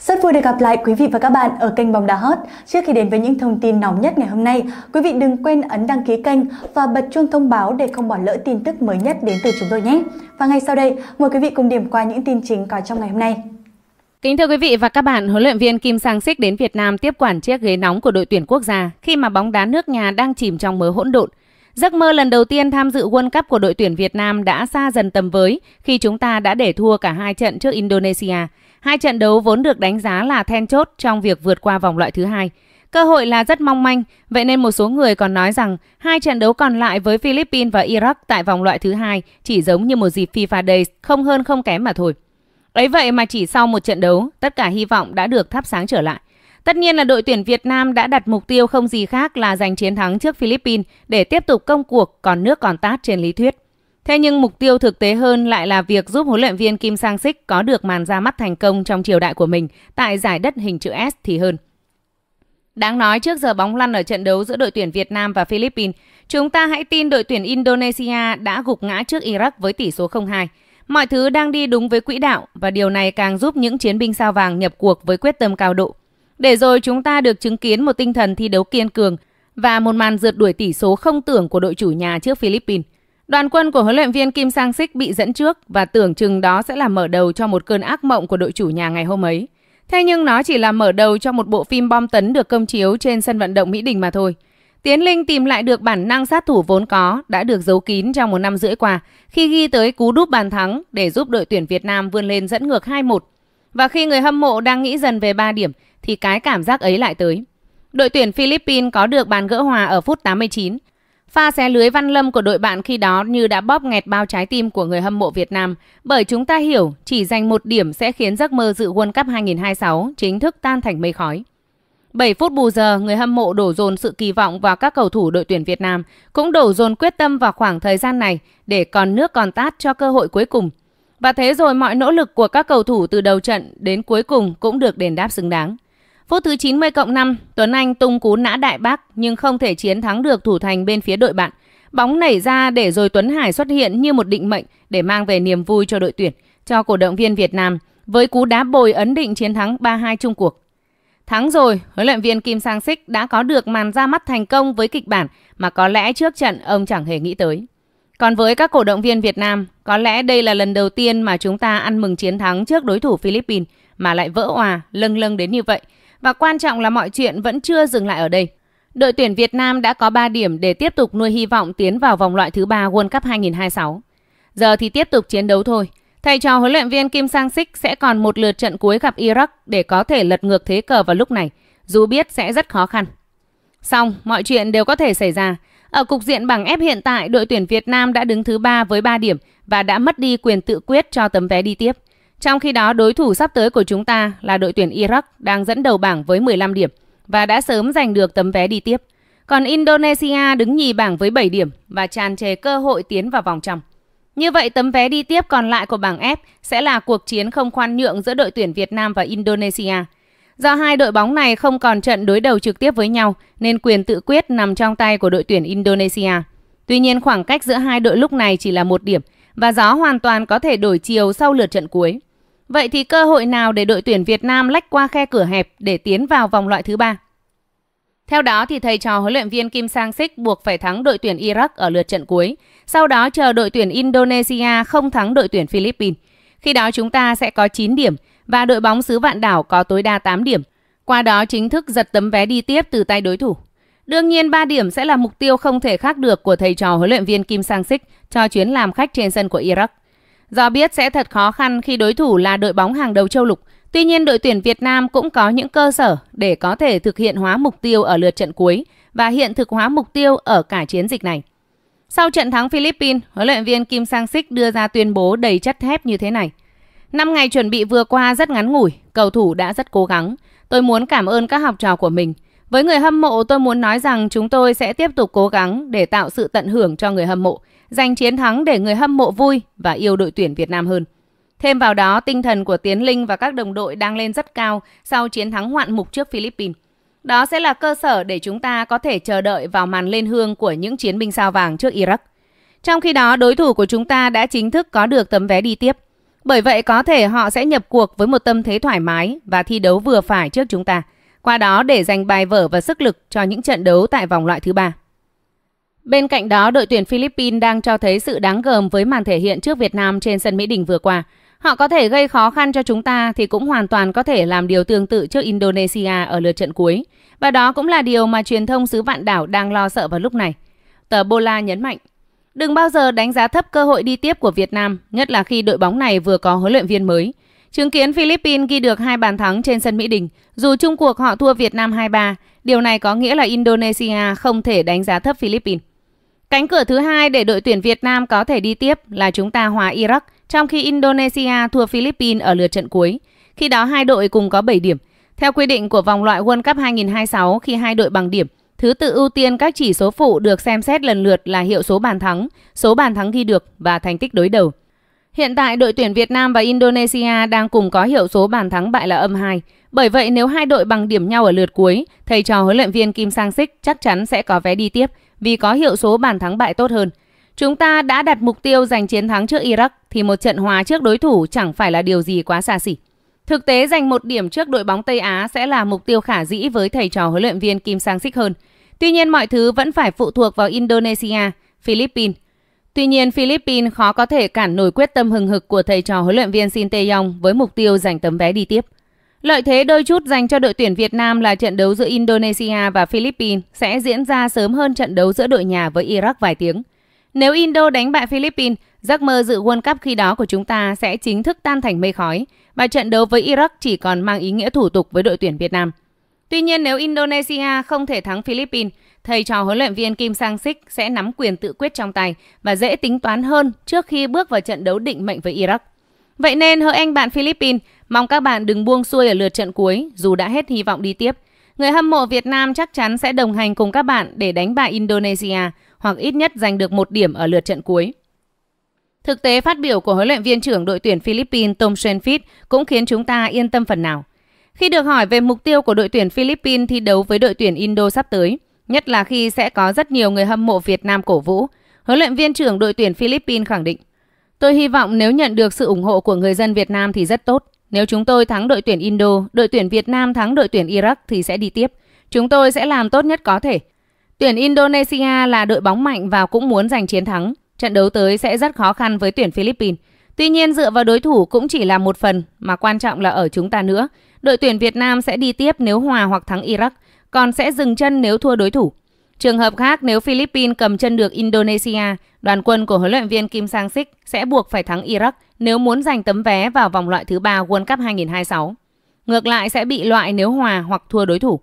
Rất vui được gặp lại quý vị và các bạn ở kênh Bóng Đá Hot. Trước khi đến với những thông tin nóng nhất ngày hôm nay, quý vị đừng quên ấn đăng ký kênh và bật chuông thông báo để không bỏ lỡ tin tức mới nhất đến từ chúng tôi nhé. Và ngay sau đây, mời quý vị cùng điểm qua những tin chính có trong ngày hôm nay. Kính thưa quý vị và các bạn, huấn luyện viên Kim Sang Sik đến Việt Nam tiếp quản chiếc ghế nóng của đội tuyển quốc gia khi mà bóng đá nước nhà đang chìm trong mớ hỗn độn. Giấc mơ lần đầu tiên tham dự World Cup của đội tuyển Việt Nam đã xa dần tầm với khi chúng ta đã để thua cả hai trận trước Indonesia – Hai trận đấu vốn được đánh giá là then chốt trong việc vượt qua vòng loại thứ hai. Cơ hội là rất mong manh, vậy nên một số người còn nói rằng hai trận đấu còn lại với Philippines và Iraq tại vòng loại thứ hai chỉ giống như một dịp FIFA Days, không hơn không kém mà thôi. Ấy vậy mà chỉ sau một trận đấu, tất cả hy vọng đã được thắp sáng trở lại. Tất nhiên là đội tuyển Việt Nam đã đặt mục tiêu không gì khác là giành chiến thắng trước Philippines để tiếp tục công cuộc còn nước còn tát trên lý thuyết. Thế nhưng mục tiêu thực tế hơn lại là việc giúp huấn luyện viên Kim Sang Sik có được màn ra mắt thành công trong triều đại của mình tại giải đất hình chữ S thì hơn. Đáng nói trước giờ bóng lăn ở trận đấu giữa đội tuyển Việt Nam và Philippines, chúng ta hãy tin đội tuyển Indonesia đã gục ngã trước Iraq với tỷ số 0-2. Mọi thứ đang đi đúng với quỹ đạo và điều này càng giúp những chiến binh sao vàng nhập cuộc với quyết tâm cao độ. Để rồi chúng ta được chứng kiến một tinh thần thi đấu kiên cường và một màn rượt đuổi tỷ số không tưởng của đội chủ nhà trước Philippines. Đoàn quân của huấn luyện viên Kim Sang Sik bị dẫn trước và tưởng chừng đó sẽ là mở đầu cho một cơn ác mộng của đội chủ nhà ngày hôm ấy. Thế nhưng nó chỉ là mở đầu cho một bộ phim bom tấn được công chiếu trên sân vận động Mỹ Đình mà thôi. Tiến Linh tìm lại được bản năng sát thủ vốn có đã được giấu kín trong một năm rưỡi qua khi ghi tới cú đúp bàn thắng để giúp đội tuyển Việt Nam vươn lên dẫn ngược 2-1. Và khi người hâm mộ đang nghĩ dần về 3 điểm thì cái cảm giác ấy lại tới. Đội tuyển Philippines có được bàn gỡ hòa ở phút 89 Pha xé lưới Văn Lâm của đội bạn khi đó như đã bóp nghẹt bao trái tim của người hâm mộ Việt Nam, bởi chúng ta hiểu chỉ giành một điểm sẽ khiến giấc mơ dự World Cup 2026 chính thức tan thành mây khói. 7 phút bù giờ, người hâm mộ đổ dồn sự kỳ vọng vào các cầu thủ đội tuyển Việt Nam, cũng đổ dồn quyết tâm vào khoảng thời gian này để còn nước còn tát cho cơ hội cuối cùng. Và thế rồi mọi nỗ lực của các cầu thủ từ đầu trận đến cuối cùng cũng được đền đáp xứng đáng. Phút thứ 90 cộng 5, Tuấn Anh tung cú nã đại bác nhưng không thể chiến thắng được thủ thành bên phía đội bạn. Bóng nảy ra để rồi Tuấn Hải xuất hiện như một định mệnh để mang về niềm vui cho đội tuyển, cho cổ động viên Việt Nam với cú đá bồi ấn định chiến thắng 3-2 chung cuộc. Thắng rồi, huấn luyện viên Kim Sang Sik đã có được màn ra mắt thành công với kịch bản mà có lẽ trước trận ông chẳng hề nghĩ tới. Còn với các cổ động viên Việt Nam, có lẽ đây là lần đầu tiên mà chúng ta ăn mừng chiến thắng trước đối thủ Philippines mà lại vỡ hòa, lâng lâng đến như vậy – và quan trọng là mọi chuyện vẫn chưa dừng lại ở đây. Đội tuyển Việt Nam đã có 3 điểm để tiếp tục nuôi hy vọng tiến vào vòng loại thứ 3 World Cup 2026. Giờ thì tiếp tục chiến đấu thôi. Thầy trò huấn luyện viên Kim Sang Sik sẽ còn một lượt trận cuối gặp Iraq để có thể lật ngược thế cờ vào lúc này, dù biết sẽ rất khó khăn. Xong, mọi chuyện đều có thể xảy ra. Ở cục diện bảng F hiện tại, đội tuyển Việt Nam đã đứng thứ 3 với 3 điểm và đã mất đi quyền tự quyết cho tấm vé đi tiếp. Trong khi đó, đối thủ sắp tới của chúng ta là đội tuyển Iraq đang dẫn đầu bảng với 15 điểm và đã sớm giành được tấm vé đi tiếp. Còn Indonesia đứng nhì bảng với 7 điểm và tràn trề cơ hội tiến vào vòng trong. Như vậy, tấm vé đi tiếp còn lại của bảng F sẽ là cuộc chiến không khoan nhượng giữa đội tuyển Việt Nam và Indonesia. Do hai đội bóng này không còn trận đối đầu trực tiếp với nhau nên quyền tự quyết nằm trong tay của đội tuyển Indonesia. Tuy nhiên khoảng cách giữa hai đội lúc này chỉ là một điểm và gió hoàn toàn có thể đổi chiều sau lượt trận cuối. Vậy thì cơ hội nào để đội tuyển Việt Nam lách qua khe cửa hẹp để tiến vào vòng loại thứ ba? Theo đó thì thầy trò huấn luyện viên Kim Sang Sik buộc phải thắng đội tuyển Iraq ở lượt trận cuối, sau đó chờ đội tuyển Indonesia không thắng đội tuyển Philippines. Khi đó chúng ta sẽ có 9 điểm và đội bóng xứ vạn đảo có tối đa 8 điểm. Qua đó chính thức giật tấm vé đi tiếp từ tay đối thủ. Đương nhiên 3 điểm sẽ là mục tiêu không thể khác được của thầy trò huấn luyện viên Kim Sang Sik cho chuyến làm khách trên sân của Iraq. Do biết sẽ thật khó khăn khi đối thủ là đội bóng hàng đầu châu lục, tuy nhiên đội tuyển Việt Nam cũng có những cơ sở để có thể thực hiện hóa mục tiêu ở lượt trận cuối và hiện thực hóa mục tiêu ở cả chiến dịch này. Sau trận thắng Philippines, huấn luyện viên Kim Sang Sik đưa ra tuyên bố đầy chất thép như thế này. Năm ngày chuẩn bị vừa qua rất ngắn ngủi, cầu thủ đã rất cố gắng. Tôi muốn cảm ơn các học trò của mình. Với người hâm mộ, tôi muốn nói rằng chúng tôi sẽ tiếp tục cố gắng để tạo sự tận hưởng cho người hâm mộ giành chiến thắng để người hâm mộ vui và yêu đội tuyển Việt Nam hơn. Thêm vào đó, tinh thần của Tiến Linh và các đồng đội đang lên rất cao sau chiến thắng hoạn mục trước Philippines. Đó sẽ là cơ sở để chúng ta có thể chờ đợi vào màn lên hương của những chiến binh sao vàng trước Iraq. Trong khi đó, đối thủ của chúng ta đã chính thức có được tấm vé đi tiếp. Bởi vậy có thể họ sẽ nhập cuộc với một tâm thế thoải mái và thi đấu vừa phải trước chúng ta, qua đó để giành bài vở và sức lực cho những trận đấu tại vòng loại thứ ba. Bên cạnh đó, đội tuyển Philippines đang cho thấy sự đáng gờm với màn thể hiện trước Việt Nam trên sân Mỹ Đình vừa qua. Họ có thể gây khó khăn cho chúng ta thì cũng hoàn toàn có thể làm điều tương tự trước Indonesia ở lượt trận cuối. Và đó cũng là điều mà truyền thông xứ vạn đảo đang lo sợ vào lúc này. Tờ Bola nhấn mạnh, đừng bao giờ đánh giá thấp cơ hội đi tiếp của Việt Nam, nhất là khi đội bóng này vừa có huấn luyện viên mới. Chứng kiến Philippines ghi được hai bàn thắng trên sân Mỹ Đình, dù chung cuộc họ thua Việt Nam 2-3, điều này có nghĩa là Indonesia không thể đánh giá thấp Philippines. Cánh cửa thứ hai để đội tuyển Việt Nam có thể đi tiếp là chúng ta hòa Iraq, trong khi Indonesia thua Philippines ở lượt trận cuối. Khi đó hai đội cùng có 7 điểm. Theo quy định của vòng loại World Cup 2026 khi hai đội bằng điểm, thứ tự ưu tiên các chỉ số phụ được xem xét lần lượt là hiệu số bàn thắng, số bàn thắng ghi được và thành tích đối đầu. Hiện tại đội tuyển Việt Nam và Indonesia đang cùng có hiệu số bàn thắng bại là âm 2. Bởi vậy nếu hai đội bằng điểm nhau ở lượt cuối, thầy trò huấn luyện viên Kim Sang Sik chắc chắn sẽ có vé đi tiếp vì có hiệu số bàn thắng bại tốt hơn. Chúng ta đã đặt mục tiêu giành chiến thắng trước Iraq thì một trận hòa trước đối thủ chẳng phải là điều gì quá xa xỉ. Thực tế giành một điểm trước đội bóng Tây Á sẽ là mục tiêu khả dĩ với thầy trò huấn luyện viên Kim Sang Sik hơn. Tuy nhiên mọi thứ vẫn phải phụ thuộc vào Indonesia, Philippines, Tuy nhiên, Philippines khó có thể cản nổi quyết tâm hừng hực của thầy trò huấn luyện viên Shin Tae-yong với mục tiêu giành tấm vé đi tiếp. Lợi thế đôi chút dành cho đội tuyển Việt Nam là trận đấu giữa Indonesia và Philippines sẽ diễn ra sớm hơn trận đấu giữa đội nhà với Iraq vài tiếng. Nếu Indo đánh bại Philippines, giấc mơ dự World Cup khi đó của chúng ta sẽ chính thức tan thành mây khói và trận đấu với Iraq chỉ còn mang ý nghĩa thủ tục với đội tuyển Việt Nam. Tuy nhiên nếu Indonesia không thể thắng Philippines, thầy trò huấn luyện viên Kim Sang Sik sẽ nắm quyền tự quyết trong tay và dễ tính toán hơn trước khi bước vào trận đấu định mệnh với Iraq. Vậy nên hỡi anh bạn Philippines, mong các bạn đừng buông xuôi ở lượt trận cuối dù đã hết hy vọng đi tiếp. Người hâm mộ Việt Nam chắc chắn sẽ đồng hành cùng các bạn để đánh bại Indonesia hoặc ít nhất giành được một điểm ở lượt trận cuối. Thực tế phát biểu của huấn luyện viên trưởng đội tuyển Philippines Tom Shenfit cũng khiến chúng ta yên tâm phần nào. Khi được hỏi về mục tiêu của đội tuyển Philippines thi đấu với đội tuyển Indo sắp tới, nhất là khi sẽ có rất nhiều người hâm mộ Việt Nam cổ vũ, huấn luyện viên trưởng đội tuyển Philippines khẳng định: "Tôi hy vọng nếu nhận được sự ủng hộ của người dân Việt Nam thì rất tốt. Nếu chúng tôi thắng đội tuyển Indo, đội tuyển Việt Nam thắng đội tuyển Iraq thì sẽ đi tiếp. Chúng tôi sẽ làm tốt nhất có thể." Tuyển Indonesia là đội bóng mạnh và cũng muốn giành chiến thắng. Trận đấu tới sẽ rất khó khăn với tuyển Philippines. Tuy nhiên dựa vào đối thủ cũng chỉ là một phần mà quan trọng là ở chúng ta nữa. Đội tuyển Việt Nam sẽ đi tiếp nếu hòa hoặc thắng Iraq, còn sẽ dừng chân nếu thua đối thủ. Trường hợp khác, nếu Philippines cầm chân được Indonesia, đoàn quân của huấn luyện viên Kim Sang Sik sẽ buộc phải thắng Iraq nếu muốn giành tấm vé vào vòng loại thứ ba World Cup 2026. Ngược lại sẽ bị loại nếu hòa hoặc thua đối thủ.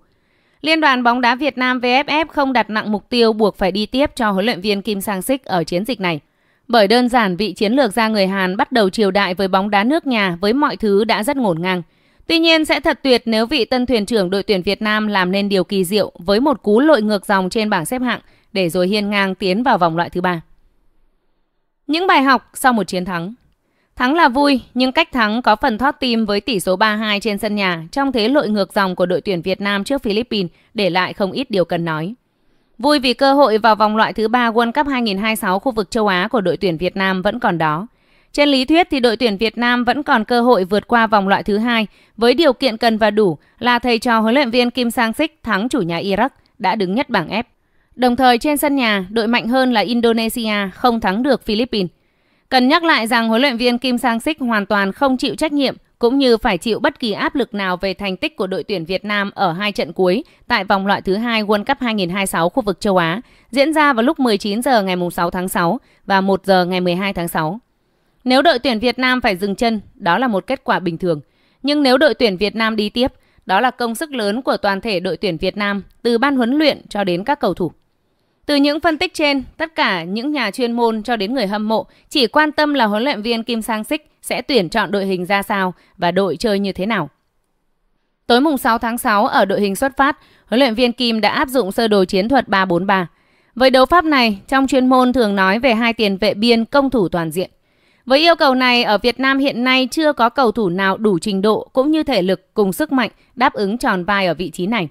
Liên đoàn bóng đá Việt Nam VFF không đặt nặng mục tiêu buộc phải đi tiếp cho huấn luyện viên Kim Sang Sik ở chiến dịch này. Bởi đơn giản vị chiến lược gia người Hàn bắt đầu chiều đại với bóng đá nước nhà với mọi thứ đã rất ngổn ngang – Tuy nhiên sẽ thật tuyệt nếu vị tân thuyền trưởng đội tuyển Việt Nam làm nên điều kỳ diệu với một cú lội ngược dòng trên bảng xếp hạng để rồi hiên ngang tiến vào vòng loại thứ ba. Những bài học sau một chiến thắng Thắng là vui, nhưng cách thắng có phần thoát tim với tỷ số 3-2 trên sân nhà trong thế lội ngược dòng của đội tuyển Việt Nam trước Philippines để lại không ít điều cần nói. Vui vì cơ hội vào vòng loại thứ ba World Cup 2026 khu vực châu Á của đội tuyển Việt Nam vẫn còn đó – trên lý thuyết thì đội tuyển Việt Nam vẫn còn cơ hội vượt qua vòng loại thứ hai với điều kiện cần và đủ là thầy trò huấn luyện viên Kim Sang Sik thắng chủ nhà Iraq đã đứng nhất bảng F. Đồng thời trên sân nhà, đội mạnh hơn là Indonesia không thắng được Philippines. Cần nhắc lại rằng huấn luyện viên Kim Sang Sik hoàn toàn không chịu trách nhiệm cũng như phải chịu bất kỳ áp lực nào về thành tích của đội tuyển Việt Nam ở hai trận cuối tại vòng loại thứ hai World Cup 2026 khu vực châu Á, diễn ra vào lúc 19 giờ ngày 6 tháng 6 và 1 giờ ngày 12 tháng 6. Nếu đội tuyển Việt Nam phải dừng chân, đó là một kết quả bình thường. Nhưng nếu đội tuyển Việt Nam đi tiếp, đó là công sức lớn của toàn thể đội tuyển Việt Nam, từ ban huấn luyện cho đến các cầu thủ. Từ những phân tích trên, tất cả những nhà chuyên môn cho đến người hâm mộ chỉ quan tâm là huấn luyện viên Kim Sang Sik sẽ tuyển chọn đội hình ra sao và đội chơi như thế nào. Tối mùng 6 tháng 6 ở đội hình xuất phát, huấn luyện viên Kim đã áp dụng sơ đồ chiến thuật 3-4-3. Với đấu pháp này, trong chuyên môn thường nói về hai tiền vệ biên công thủ toàn diện. Với yêu cầu này, ở Việt Nam hiện nay chưa có cầu thủ nào đủ trình độ cũng như thể lực cùng sức mạnh đáp ứng tròn vai ở vị trí này.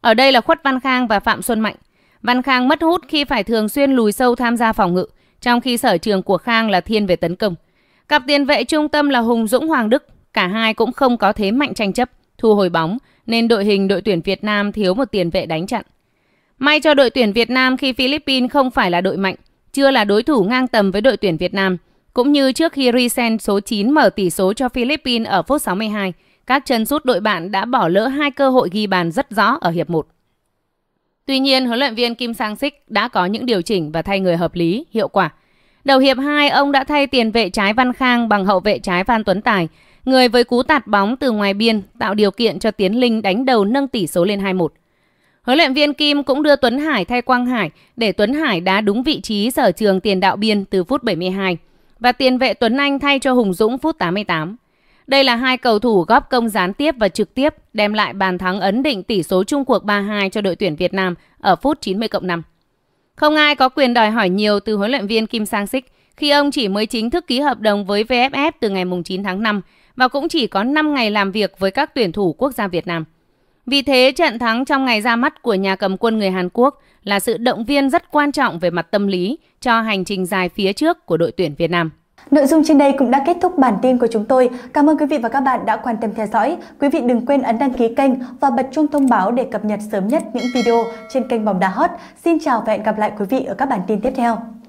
Ở đây là Khuất Văn Khang và Phạm Xuân Mạnh. Văn Khang mất hút khi phải thường xuyên lùi sâu tham gia phòng ngự, trong khi sở trường của Khang là thiên về tấn công. Cặp tiền vệ trung tâm là Hùng Dũng Hoàng Đức, cả hai cũng không có thế mạnh tranh chấp, thu hồi bóng, nên đội hình đội tuyển Việt Nam thiếu một tiền vệ đánh chặn. May cho đội tuyển Việt Nam khi Philippines không phải là đội mạnh, chưa là đối thủ ngang tầm với đội tuyển Việt Nam – cũng như trước khi Risen số 9 mở tỷ số cho Philippines ở phút 62, các chân sút đội bạn đã bỏ lỡ hai cơ hội ghi bàn rất rõ ở hiệp 1. Tuy nhiên, huấn luyện viên Kim Sang Sik đã có những điều chỉnh và thay người hợp lý, hiệu quả. Đầu hiệp 2, ông đã thay tiền vệ trái Văn Khang bằng hậu vệ trái Phan Tuấn Tài, người với cú tạt bóng từ ngoài biên tạo điều kiện cho Tiến Linh đánh đầu nâng tỷ số lên 2-1. Huấn luyện viên Kim cũng đưa Tuấn Hải thay Quang Hải để Tuấn Hải đá đúng vị trí sở trường tiền đạo biên từ phút 72 và tiền vệ Tuấn Anh thay cho Hùng Dũng phút 88. Đây là hai cầu thủ góp công gián tiếp và trực tiếp đem lại bàn thắng ấn định tỷ số chung cuộc 3-2 cho đội tuyển Việt Nam ở phút 90 cộng 5. Không ai có quyền đòi hỏi nhiều từ huấn luyện viên Kim Sang Sik khi ông chỉ mới chính thức ký hợp đồng với VFF từ ngày 9 tháng 5 và cũng chỉ có 5 ngày làm việc với các tuyển thủ quốc gia Việt Nam. Vì thế, trận thắng trong ngày ra mắt của nhà cầm quân người Hàn Quốc là sự động viên rất quan trọng về mặt tâm lý cho hành trình dài phía trước của đội tuyển Việt Nam. Nội dung trên đây cũng đã kết thúc bản tin của chúng tôi. Cảm ơn quý vị và các bạn đã quan tâm theo dõi. Quý vị đừng quên ấn đăng ký kênh và bật chuông thông báo để cập nhật sớm nhất những video trên kênh Bóng Đá Hot. Xin chào và hẹn gặp lại quý vị ở các bản tin tiếp theo.